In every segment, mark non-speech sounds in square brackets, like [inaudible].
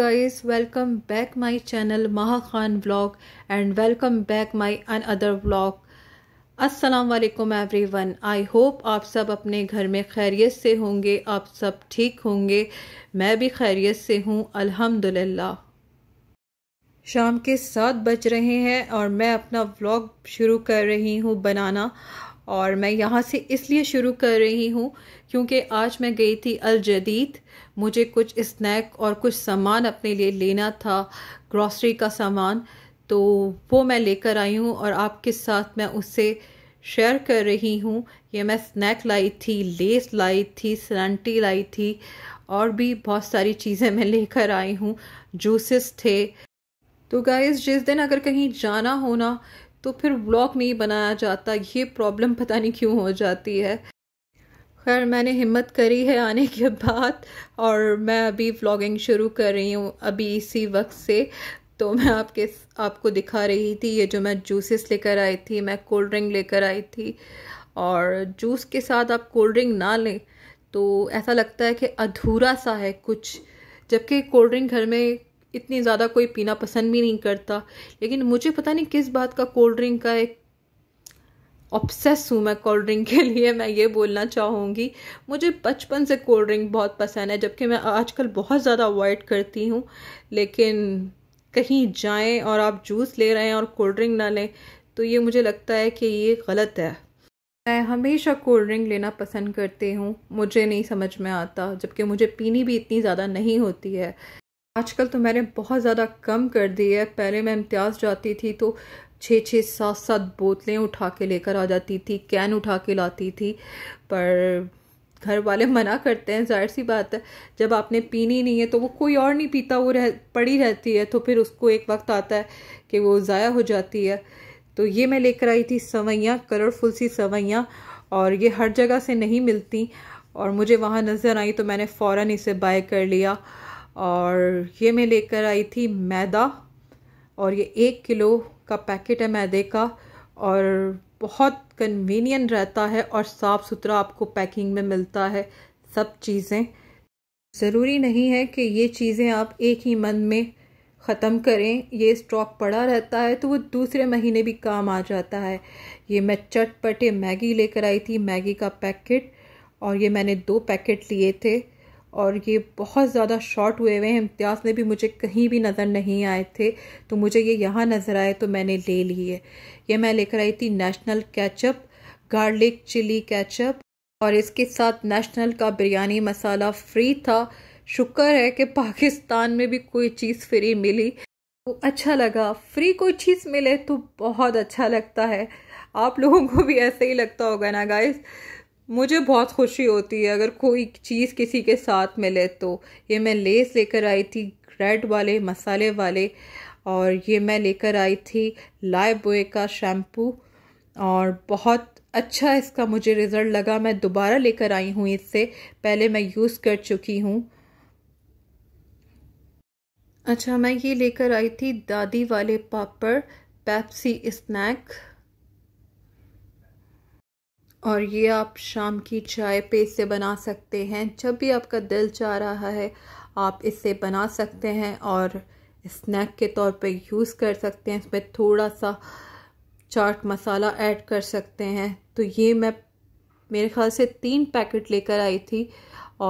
welcome back back channel Maha Khan blog and welcome back back another blog अस्सलाम वालेकुम everyone I hope आप सब अपने घर में खैरियत से होंगे आप सब ठीक होंगे मैं भी खैरियत से हूँ अल्हम्दुलिल्लाह शाम के सात बज रहे हैं और मैं अपना व्लॉग शुरू कर रही हूँ बनाना और मैं यहाँ से इसलिए शुरू कर रही हूँ क्योंकि आज मैं गई थी अल जदीद मुझे कुछ स्नैक और कुछ सामान अपने लिए लेना था ग्रॉसरी का सामान तो वो मैं लेकर आई हूँ और आपके साथ मैं उससे शेयर कर रही हूँ ये मैं स्नैक लाई थी लेस लाई थी सरंटी लाई थी और भी बहुत सारी चीज़ें मैं लेकर आई हूँ जूसेस थे तो गाइज जिस दिन अगर कहीं जाना हो ना तो फिर ब्लॉग नहीं बनाया जाता ये प्रॉब्लम पता नहीं क्यों हो जाती है खैर मैंने हिम्मत करी है आने के बाद और मैं अभी व्लॉगिंग शुरू कर रही हूँ अभी इसी वक्त से तो मैं आपके आपको दिखा रही थी ये जो मैं जूसेस लेकर आई थी मैं कोल्ड ड्रिंक लेकर आई थी और जूस के साथ आप कोल्ड ड्रिंक ना लें तो ऐसा लगता है कि अधूरा सा है कुछ जबकि कोल्ड ड्रिंक घर में इतनी ज़्यादा कोई पीना पसंद भी नहीं करता लेकिन मुझे पता नहीं किस बात का कोल्ड ड्रिंक का एक ऑप्सेस हूँ मैं कोल्ड ड्रिंक के लिए मैं ये बोलना चाहूँगी मुझे बचपन से कोल्ड ड्रिंक बहुत पसंद है जबकि मैं आजकल बहुत ज़्यादा अवॉइड करती हूँ लेकिन कहीं जाएं और आप जूस ले रहे हैं और कोल्ड ड्रिंक ना लें तो ये मुझे लगता है कि ये गलत है मैं हमेशा कोल्ड ड्रिंक लेना पसंद करती हूँ मुझे नहीं समझ में आता जबकि मुझे पीनी भी इतनी ज़्यादा नहीं होती है आजकल तो मैंने बहुत ज़्यादा कम कर दी है पहले मैं इम्तियाज़ जाती थी तो छः छः सात सात बोतलें उठा के लेकर आ जाती थी कैन उठा के लाती थी पर घर वाले मना करते हैं जाहिर सी बात है जब आपने पीनी नहीं है तो वो कोई और नहीं पीता वो रह पड़ी रहती है तो फिर उसको एक वक्त आता है कि वो ज़ाया हो जाती है तो ये मैं लेकर आई थी सवैयाँ कलरफुल सी सवैयाँ और ये हर जगह से नहीं मिलती और मुझे वहाँ नज़र आई तो मैंने फ़ौर इसे बाय कर लिया और ये मैं लेकर आई थी मैदा और ये एक किलो का पैकेट है मैदे का और बहुत कन्वीनियंट रहता है और साफ़ सुथरा आपको पैकिंग में मिलता है सब चीज़ें ज़रूरी नहीं है कि ये चीज़ें आप एक ही मंथ में ख़त्म करें ये स्टॉक पड़ा रहता है तो वो दूसरे महीने भी काम आ जाता है ये मैं चटपटे मैगी लेकर आई थी मैगी का पैकेट और ये मैंने दो पैकेट लिए थे और ये बहुत ज़्यादा शॉर्ट हुए हुए हैं इम्तियाज़ में भी मुझे कहीं भी नज़र नहीं आए थे तो मुझे ये यहाँ नज़र आए तो मैंने ले लिए ये मैं लेकर आई थी national ketchup garlic chilli ketchup और इसके साथ नेशनल का बिरयानी मसाला फ्री था शुक्र है कि पाकिस्तान में भी कोई चीज़ फ्री मिली तो अच्छा लगा फ्री कोई चीज़ मिले तो बहुत अच्छा लगता है आप लोगों को भी ऐसे ही लगता होगा ना गाइस मुझे बहुत खुशी होती है अगर कोई चीज़ किसी के साथ मिले तो ये मैं लेस लेकर आई थी रेड वाले मसाले वाले और ये मैं लेकर आई थी लाइबोए का शैम्पू और बहुत अच्छा इसका मुझे रिज़ल्ट लगा मैं दोबारा लेकर आई हूँ इससे पहले मैं यूज़ कर चुकी हूँ अच्छा मैं ये लेकर आई थी दादी वाले पापड़ पेप्सी स्नैक और ये आप शाम की चाय पे इससे बना सकते हैं जब भी आपका दिल चाह रहा है आप इससे बना सकते हैं और स्नैक के तौर पे यूज़ कर सकते हैं इसमें थोड़ा सा चाट मसाला ऐड कर सकते हैं तो ये मैं मेरे ख्याल से तीन पैकेट लेकर आई थी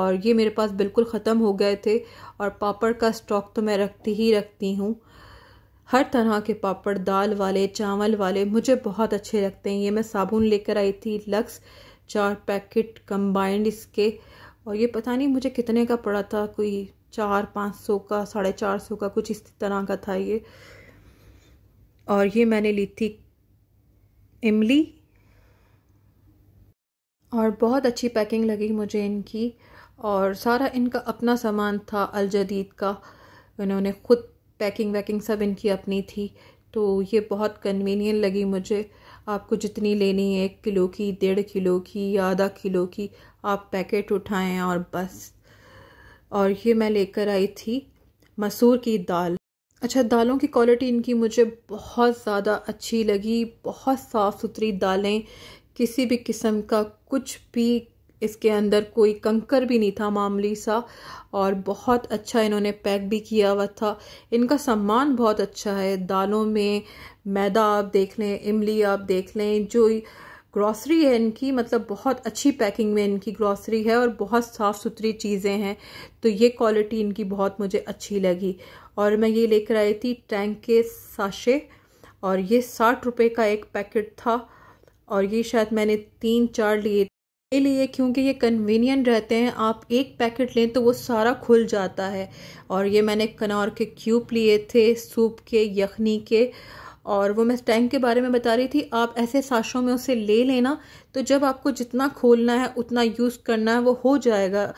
और ये मेरे पास बिल्कुल ख़त्म हो गए थे और पापड़ का स्टॉक तो मैं रखती ही रखती हूँ हर तरह के पापड़ दाल वाले चावल वाले मुझे बहुत अच्छे लगते हैं ये मैं साबुन लेकर आई थी लक्स चार पैकेट कंबाइंड इसके और ये पता नहीं मुझे कितने का पड़ा था कोई चार पाँच सौ का साढ़े चार सौ का कुछ इस तरह का था ये और ये मैंने ली थी इमली और बहुत अच्छी पैकिंग लगी मुझे इनकी और सारा इनका अपना सामान था अलजदीद का इन्होंने ख़ुद पैकिंग वैकिंग सब इनकी अपनी थी तो ये बहुत कन्वीनियंट लगी मुझे आपको जितनी लेनी है एक किलो की डेढ़ किलो की या आधा किलो की आप पैकेट उठाएं और बस और ये मैं लेकर आई थी मसूर की दाल अच्छा दालों की क्वालिटी इनकी मुझे बहुत ज़्यादा अच्छी लगी बहुत साफ़ सुथरी दालें किसी भी किस्म का कुछ भी इसके अंदर कोई कंकर भी नहीं था मामूली सा और बहुत अच्छा इन्होंने पैक भी किया हुआ था इनका सम्मान बहुत अच्छा है दालों में मैदा आप देख लें इमली आप देख लें जो ग्रॉसरी है इनकी मतलब बहुत अच्छी पैकिंग में इनकी ग्रॉसरी है और बहुत साफ़ सुथरी चीज़ें हैं तो ये क्वालिटी इनकी बहुत मुझे अच्छी लगी और मैं ये लेकर आई थी टैंक के साशे और ये साठ रुपये का एक पैकेट था और ये शायद मैंने तीन चार लिए लिए क्योंकि ये कन्वीनियंट रहते हैं आप एक पैकेट लें तो वो सारा खुल जाता है और ये मैंने कनौर के क्यूब लिए थे सूप के यखनी के और वो मैं टैंक के बारे में बता रही थी आप ऐसे साशों में उसे ले लेना तो जब आपको जितना खोलना है उतना यूज़ करना है वो हो जाएगा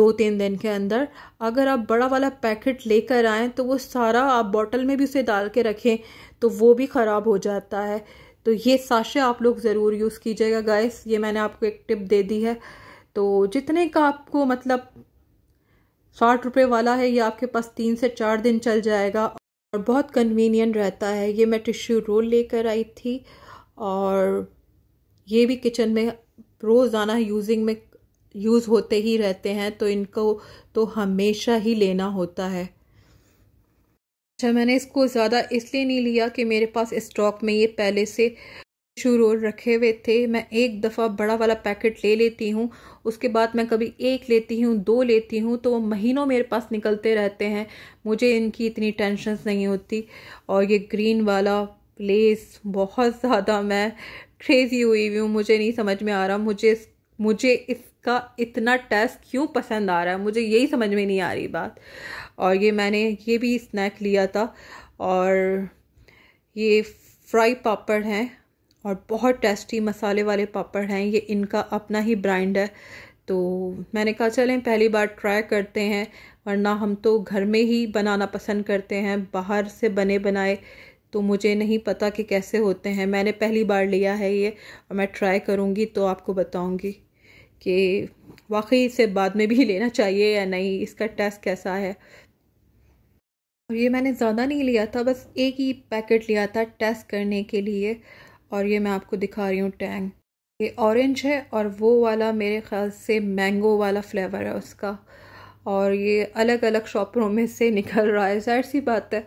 दो तीन दिन के अंदर अगर आप बड़ा वाला पैकेट लेकर आएँ तो वो सारा आप बॉटल में भी उसे डाल के रखें तो वो भी ख़राब हो जाता है तो ये साशे आप लोग ज़रूर यूज़ कीजिएगा गाइस ये मैंने आपको एक टिप दे दी है तो जितने का आपको मतलब साठ रुपये वाला है ये आपके पास तीन से चार दिन चल जाएगा और बहुत कन्वीनियंट रहता है ये मैं टिश्यू रोल लेकर आई थी और ये भी किचन में रोज़ाना यूजिंग में यूज़ होते ही रहते हैं तो इनको तो हमेशा ही लेना होता है अच्छा मैंने इसको ज़्यादा इसलिए नहीं लिया कि मेरे पास स्टॉक में ये पहले से शुरू रखे हुए थे मैं एक दफ़ा बड़ा वाला पैकेट ले लेती हूँ उसके बाद मैं कभी एक लेती हूँ दो लेती हूँ तो वो महीनों मेरे पास निकलते रहते हैं मुझे इनकी इतनी टेंशन नहीं होती और ये ग्रीन वाला प्लेस बहुत ज़्यादा मैं क्रेज़ी हुई हुई हूँ मुझे नहीं समझ में आ रहा मुझे मुझे इसका इतना टेस्ट क्यों पसंद आ रहा है मुझे यही समझ में नहीं आ रही बात और ये मैंने ये भी स्नैक लिया था और ये फ्राई पापड़ हैं और बहुत टेस्टी मसाले वाले पापड़ हैं ये इनका अपना ही ब्रांड है तो मैंने कहा चलें पहली बार ट्राई करते हैं वरना हम तो घर में ही बनाना पसंद करते हैं बाहर से बने बनाए तो मुझे नहीं पता कि कैसे होते हैं मैंने पहली बार लिया है ये और मैं ट्राई करूँगी तो आपको बताऊँगी कि वाकई इसे बाद में भी [laughs] लेना चाहिए या नहीं इसका टेस्ट कैसा है और ये मैंने ज़्यादा नहीं लिया था बस एक ही पैकेट लिया था टेस्ट करने के लिए और ये मैं आपको दिखा रही हूँ टैंग ये ऑरेंज है और वो वाला मेरे ख्याल से मैंगो वाला फ्लेवर है उसका और ये अलग अलग शॉपरों में से निकल रहा है जाहिर सी बात है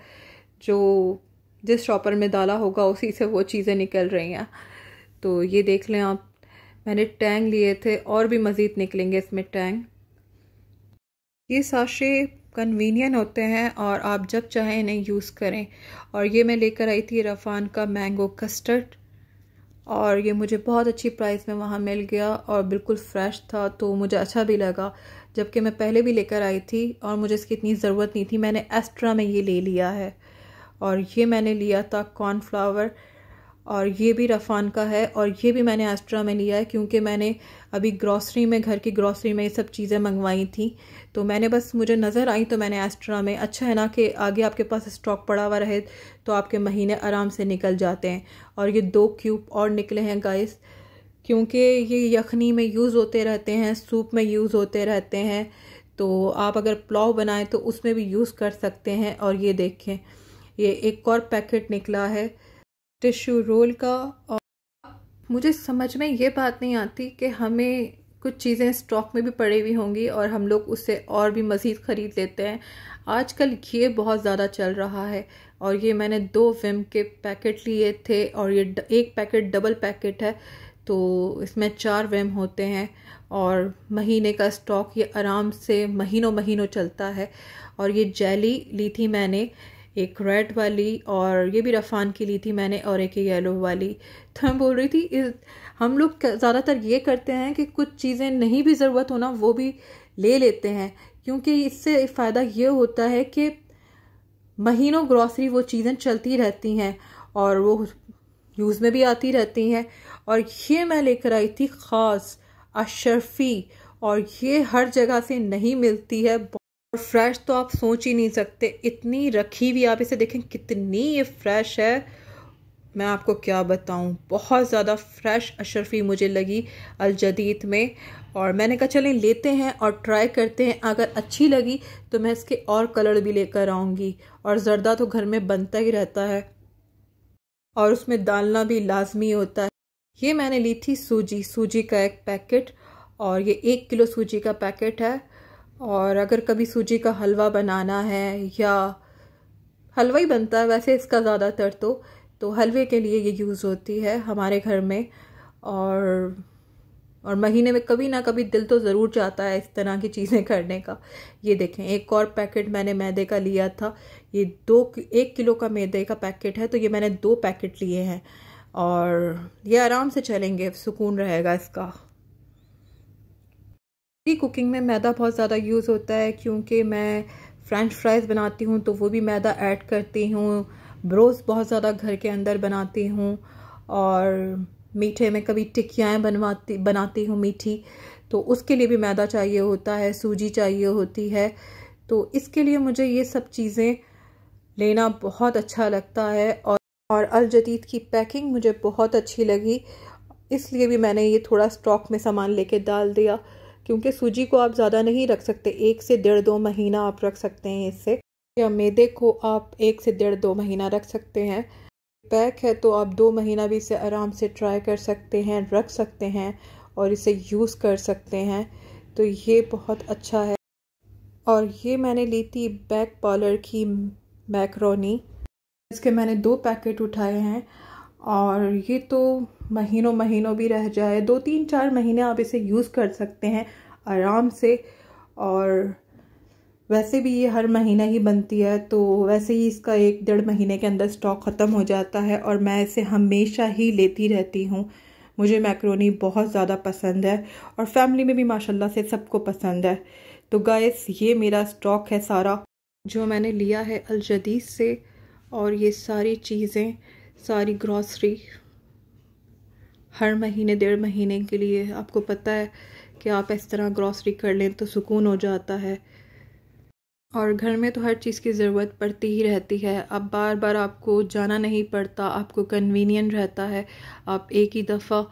जो जिस शॉपर में डाला होगा उसी से वो चीज़ें निकल रही हैं तो ये देख लें आप मैंने टैंग लिए थे और भी मज़ीद निकलेंगे इसमें टैंग ये साशे कन्वीनियन होते हैं और आप जब चाहें इन्हें यूज़ करें और ये मैं लेकर आई थी रफ़ान का मैंगो कस्टर्ड और ये मुझे बहुत अच्छी प्राइस में वहाँ मिल गया और बिल्कुल फ्रेश था तो मुझे अच्छा भी लगा जबकि मैं पहले भी लेकर आई थी और मुझे इसकी इतनी ज़रूरत नहीं थी मैंने एस्ट्रा में ये ले लिया है और ये मैंने लिया था कॉर्नफ्लावर और ये भी रफ़ान का है और ये भी मैंने एस्ट्रा में लिया है क्योंकि मैंने अभी ग्रॉसरी में घर की ग्रॉसरी में ये सब चीज़ें मंगवाई थी तो मैंने बस मुझे नज़र आई तो मैंने एस्ट्रा में अच्छा है ना कि आगे आपके पास स्टॉक पड़ा हुआ रहे तो आपके महीने आराम से निकल जाते हैं और ये दो क्यूब और निकले हैं गाइस क्योंकि ये यखनी में यूज़ होते रहते हैं सूप में यूज़ होते रहते हैं तो आप अगर पुलाव बनाएं तो उसमें भी यूज़ कर सकते हैं और ये देखें ये एक और पैकेट निकला है टिश्यू रोल का और मुझे समझ में ये बात नहीं आती कि हमें कुछ चीज़ें स्टॉक में भी पड़ी हुई होंगी और हम लोग उससे और भी मज़ीद ख़रीद लेते हैं आजकल ये बहुत ज़्यादा चल रहा है और ये मैंने दो विम के पैकेट लिए थे और ये एक पैकेट डबल पैकेट है तो इसमें चार विम होते हैं और महीने का स्टॉक ये आराम से महीनों महीनों चलता है और ये जेली ली थी मैंने एक रेड वाली और ये भी रफ़ान की ली थी मैंने और एक येलो वाली तो मैं बोल रही थी इस हम लोग ज़्यादातर ये करते हैं कि कुछ चीज़ें नहीं भी ज़रूरत होना वो भी ले लेते हैं क्योंकि इससे फ़ायदा ये होता है कि महीनों ग्रॉसरी वो चीज़ें चलती रहती हैं और वो यूज़ में भी आती रहती हैं और ये मैं लेकर आई थी ख़ास अशरफी और ये हर जगह से नहीं मिलती है और फ्रेश तो आप सोच ही नहीं सकते इतनी रखी हुई आप इसे देखें कितनी ये फ्रेश है मैं आपको क्या बताऊं बहुत ज़्यादा फ्रेश अशरफी मुझे लगी अलजदीद में और मैंने कहा चलें लेते हैं और ट्राई करते हैं अगर अच्छी लगी तो मैं इसके और कलर भी लेकर आऊँगी और जर्दा तो घर में बनता ही रहता है और उसमें डालना भी लाजमी होता है ये मैंने ली थी सूजी सूजी का एक पैकेट और ये एक किलो सूजी का पैकेट है और अगर कभी सूजी का हलवा बनाना है या हलवा ही बनता है वैसे इसका ज़्यादातर तो तो हलवे के लिए ये यूज़ होती है हमारे घर में और और महीने में कभी ना कभी दिल तो ज़रूर जाता है इस तरह की चीज़ें करने का ये देखें एक और पैकेट मैंने मैदे का लिया था ये दो एक किलो का मैदे का पैकेट है तो ये मैंने दो पैकेट लिए हैं और ये आराम से चलेंगे सुकून रहेगा इसका की कुकिंग में मैदा बहुत ज़्यादा यूज़ होता है क्योंकि मैं फ्रेंच फ्राइज़ बनाती हूँ तो वो भी मैदा ऐड करती हूँ ब्रोस बहुत ज़्यादा घर के अंदर बनाती हूँ और मीठे में कभी टिकियाएँ बनवाती बनाती हूँ मीठी तो उसके लिए भी मैदा चाहिए होता है सूजी चाहिए होती है तो इसके लिए मुझे ये सब चीज़ें लेना बहुत अच्छा लगता है और और अलजदीद की पैकिंग मुझे बहुत अच्छी लगी इसलिए भी मैंने ये थोड़ा स्टॉक में सामान लेके डाल दिया क्योंकि सूजी को आप ज़्यादा नहीं रख सकते एक से डेढ़ दो महीना आप रख सकते हैं इससे या मैदे को आप एक से डेढ़ दो महीना रख सकते हैं पैक है तो आप दो महीना भी इसे आराम से ट्राई कर सकते हैं रख सकते हैं और इसे यूज़ कर सकते हैं तो ये बहुत अच्छा है और ये मैंने ली थी बैक पार्लर की मैक्रोनी इसके मैंने दो पैकेट उठाए हैं और ये तो महीनों महीनों भी रह जाए दो तीन चार महीने आप इसे यूज़ कर सकते हैं आराम से और वैसे भी ये हर महीना ही बनती है तो वैसे ही इसका एक डेढ़ महीने के अंदर स्टॉक ख़त्म हो जाता है और मैं इसे हमेशा ही लेती रहती हूँ मुझे मैक्रोनी बहुत ज़्यादा पसंद है और फैमिली में भी माशाल्लाह से सबको पसंद है तो गाइस ये मेरा स्टॉक है सारा जो मैंने लिया है अलजदीद से और ये सारी चीज़ें सारी ग्रॉसरी हर महीने डेढ़ महीने के लिए आपको पता है कि आप इस तरह ग्रॉसरी कर लें तो सुकून हो जाता है और घर में तो हर चीज़ की ज़रूरत पड़ती ही रहती है अब बार बार आपको जाना नहीं पड़ता आपको कन्वीनियंट रहता है आप एक ही दफ़ा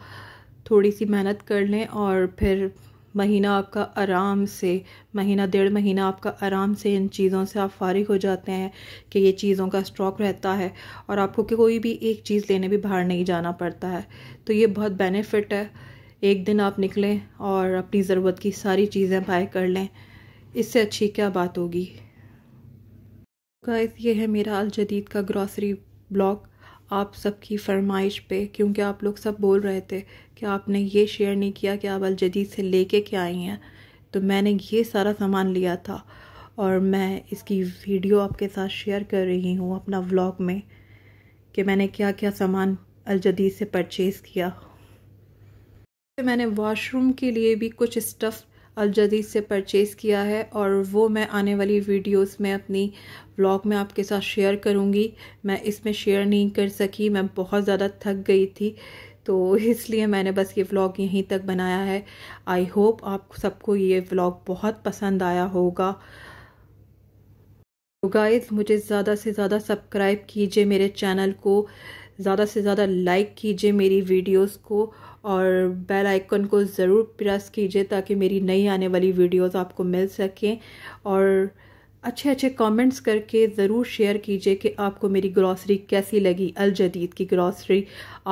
थोड़ी सी मेहनत कर लें और फिर महीना आपका आराम से महीना डेढ़ महीना आपका आराम से इन चीज़ों से आप फारिग हो जाते हैं कि ये चीज़ों का स्टॉक रहता है और आपको कोई भी एक चीज़ लेने भी बाहर नहीं जाना पड़ता है तो ये बहुत बेनिफिट है एक दिन आप निकलें और अपनी ज़रूरत की सारी चीज़ें बाय कर लें इससे अच्छी क्या बात होगी गाइस तो ये है मेरा अल जदीद का ग्रॉसरी ब्लॉग आप सबकी फरमाइश पे क्योंकि आप लोग सब बोल रहे थे कि आपने ये शेयर नहीं किया कि आप अलजदीद से लेके क्या आई हैं तो मैंने ये सारा सामान लिया था और मैं इसकी वीडियो आपके साथ शेयर कर रही हूँ अपना व्लॉग में कि मैंने क्या क्या सामान अलजदीद से परचेज़ किया तो मैंने वॉशरूम के लिए भी कुछ स्टफ़ अलजदीद से परचेज़ किया है और वो मैं आने वाली वीडियोस में अपनी व्लॉग में आपके साथ शेयर करूँगी मैं इसमें शेयर नहीं कर सकी मैं बहुत ज़्यादा थक गई थी तो इसलिए मैंने बस ये व्लॉग यहीं तक बनाया है आई होप आप सबको ये व्लॉग बहुत पसंद आया होगा तो गाइज़ मुझे ज़्यादा से ज़्यादा सब्सक्राइब कीजिए मेरे चैनल को ज़्यादा से ज़्यादा लाइक कीजिए मेरी वीडियोस को और बेल आइकन को ज़रूर प्रेस कीजिए ताकि मेरी नई आने वाली वीडियोस आपको मिल सकें और अच्छे अच्छे कमेंट्स करके ज़रूर शेयर कीजिए कि आपको मेरी ग्रॉसरी कैसी लगी अल जदीद की ग्रॉसरी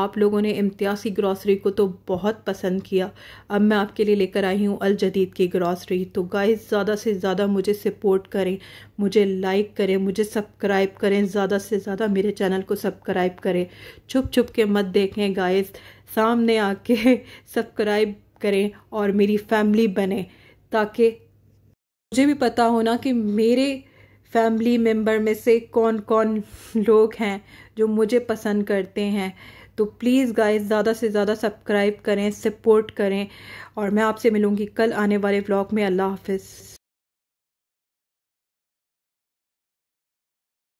आप लोगों ने इम्तियाज़ की ग्रॉसरी को तो बहुत पसंद किया अब मैं आपके लिए लेकर आई हूँ अल जदीद की ग्रॉसरी तो गाइस ज़्यादा से ज़्यादा मुझे सपोर्ट करें मुझे लाइक करें मुझे सब्सक्राइब करें ज़्यादा से ज़्यादा मेरे चैनल को सब्सक्राइब करें छुप छुप के मत देखें गाइज सामने आके सब्सक्राइब [laughs] करें और मेरी फैमिली बने ताकि मुझे भी पता होना कि मेरे फैमिली मेम्बर में से कौन कौन लोग हैं जो मुझे पसंद करते हैं तो प्लीज़ गाइस ज़्यादा से ज़्यादा सब्सक्राइब करें सपोर्ट करें और मैं आपसे मिलूँगी कल आने वाले ब्लॉग में अल्लाह हाफिज़